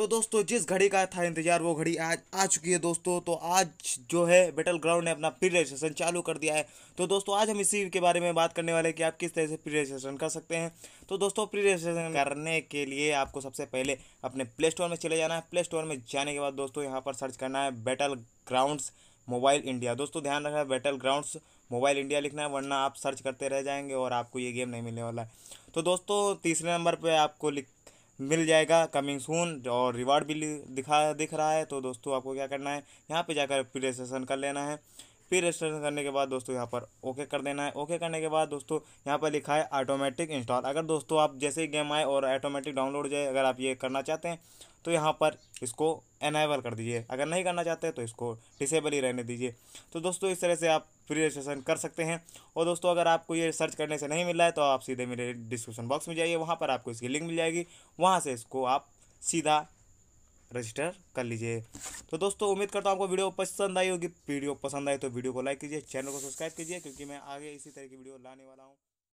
तो दोस्तों जिस घड़ी का था इंतजार वो घड़ी आज आ चुकी है दोस्तों तो आज जो है बेटल ग्राउंड ने अपना प्री रजिस्ट्रेशन चालू कर दिया है तो दोस्तों आज हम इसी के बारे में बात करने वाले कि आप किस तरह से प्री रजिस्ट्रेशन कर सकते हैं तो दोस्तों प्री रजिस्ट्रेशन करने के लिए आपको सबसे पहले अपने प्ले स्टोर में चले जाना है प्ले स्टोर में जाने के बाद दोस्तों यहाँ पर सर्च करना है बेटल ग्राउंड्स मोबाइल इंडिया दोस्तों ध्यान रखना है बैटल ग्राउंड्स मोबाइल इंडिया लिखना है वरना आप सर्च करते रह जाएंगे और आपको ये गेम नहीं मिलने वाला है तो दोस्तों तीसरे नंबर पर आपको लिख मिल जाएगा कमिंग सून और रिवार्ड भी दिखा दिख रहा है तो दोस्तों आपको क्या करना है यहाँ पे जाकर प्ले कर लेना है फिर रजिस्ट्रेशन करने के बाद दोस्तों यहाँ पर ओके कर देना है ओके करने के बाद दोस्तों यहाँ पर लिखा है ऑटोमेटिक इंस्टॉल अगर दोस्तों आप जैसे ही गेम आए और ऑटोमेटिक डाउनलोड जाए अगर आप ये करना चाहते हैं तो यहाँ पर इसको एनाइबल कर दीजिए अगर नहीं करना चाहते तो इसको डिसेबल ही रहने दीजिए तो दोस्तों इस तरह से आप फ्री रजिस्ट्रेशन कर सकते हैं और दोस्तों अगर आपको ये सर्च करने से नहीं मिल रहा है तो आप सीधे मेरे डिस्क्रिप्शन बॉक्स में जाइए वहाँ पर आपको इसकी लिंक मिल जाएगी वहाँ से इसको आप सीधा रजिस्टर कर लीजिए तो दोस्तों उम्मीद करता हूँ आपको वीडियो पसंद आई होगी वीडियो पसंद आई तो वीडियो को लाइक कीजिए चैनल को सब्सक्राइब कीजिए क्योंकि मैं आगे इसी तरह की वीडियो लाने वाला हूँ